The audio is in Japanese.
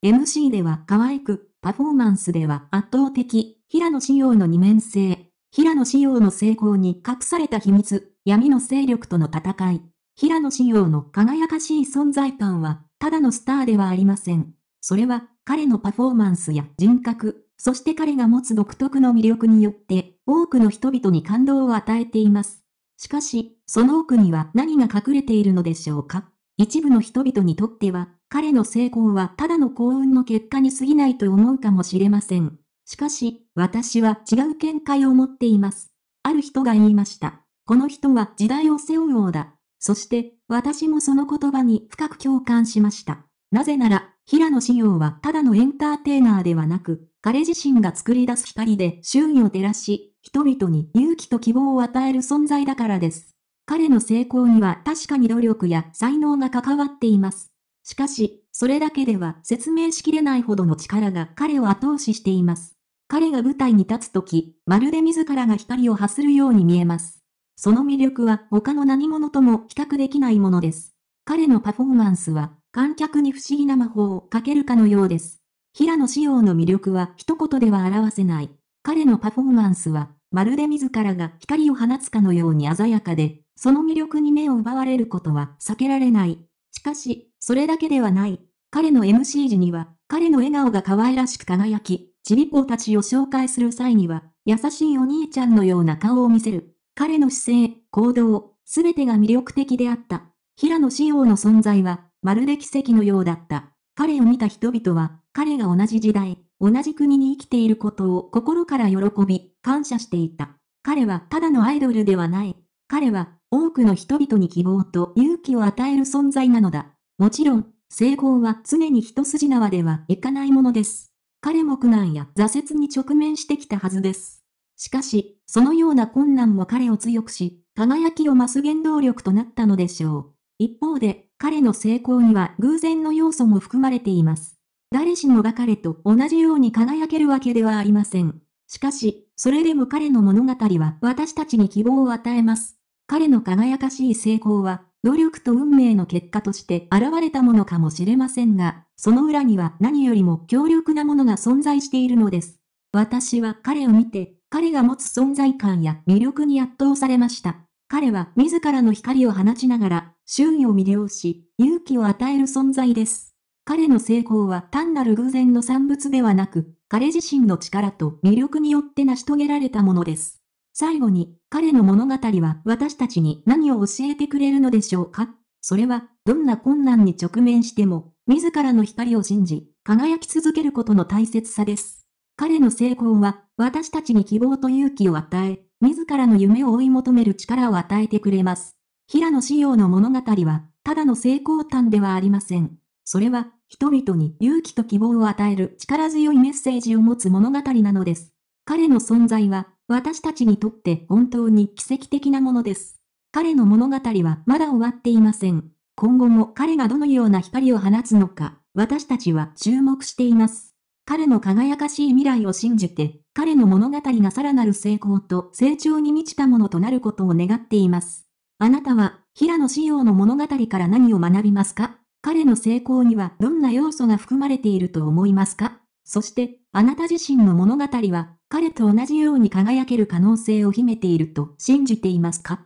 MC では可愛く、パフォーマンスでは圧倒的、平野紫耀の二面性。平野紫耀の成功に隠された秘密、闇の勢力との戦い。平野紫耀の輝かしい存在感は、ただのスターではありません。それは、彼のパフォーマンスや人格、そして彼が持つ独特の魅力によって、多くの人々に感動を与えています。しかし、その奥には何が隠れているのでしょうか一部の人々にとっては、彼の成功はただの幸運の結果に過ぎないと思うかもしれません。しかし、私は違う見解を持っています。ある人が言いました。この人は時代を背負う王だ。そして、私もその言葉に深く共感しました。なぜなら、平野志陽はただのエンターテイナーではなく、彼自身が作り出す光で周囲を照らし、人々に勇気と希望を与える存在だからです。彼の成功には確かに努力や才能が関わっています。しかし、それだけでは説明しきれないほどの力が彼を後押ししています。彼が舞台に立つとき、まるで自らが光を発するように見えます。その魅力は他の何者とも比較できないものです。彼のパフォーマンスは、観客に不思議な魔法をかけるかのようです。平野紫耀の魅力は一言では表せない。彼のパフォーマンスは、まるで自らが光を放つかのように鮮やかで、その魅力に目を奪われることは避けられない。しかし、それだけではない。彼の MC 時には、彼の笑顔が可愛らしく輝き、ちびっ子たちを紹介する際には、優しいお兄ちゃんのような顔を見せる。彼の姿勢、行動、すべてが魅力的であった。平野紫耀の存在は、まるで奇跡のようだった。彼を見た人々は、彼が同じ時代、同じ国に生きていることを心から喜び、感謝していた。彼はただのアイドルではない。彼は、多くの人々に希望と勇気を与える存在なのだ。もちろん、成功は常に一筋縄ではいかないものです。彼も苦難や挫折に直面してきたはずです。しかし、そのような困難も彼を強くし、輝きを増す原動力となったのでしょう。一方で、彼の成功には偶然の要素も含まれています。誰しもが彼と同じように輝けるわけではありません。しかし、それでも彼の物語は私たちに希望を与えます。彼の輝かしい成功は努力と運命の結果として現れたものかもしれませんが、その裏には何よりも強力なものが存在しているのです。私は彼を見て、彼が持つ存在感や魅力に圧倒されました。彼は自らの光を放ちながら、周囲を魅了し、勇気を与える存在です。彼の成功は単なる偶然の産物ではなく、彼自身の力と魅力によって成し遂げられたものです。最後に、彼の物語は私たちに何を教えてくれるのでしょうかそれは、どんな困難に直面しても、自らの光を信じ、輝き続けることの大切さです。彼の成功は、私たちに希望と勇気を与え、自らの夢を追い求める力を与えてくれます。平野紫耀の物語は、ただの成功談ではありません。それは、人々に勇気と希望を与える力強いメッセージを持つ物語なのです。彼の存在は、私たちにとって本当に奇跡的なものです。彼の物語はまだ終わっていません。今後も彼がどのような光を放つのか、私たちは注目しています。彼の輝かしい未来を信じて、彼の物語がさらなる成功と成長に満ちたものとなることを願っています。あなたは、平野紫耀の物語から何を学びますか彼の成功にはどんな要素が含まれていると思いますかそして、あなた自身の物語は彼と同じように輝ける可能性を秘めていると信じていますか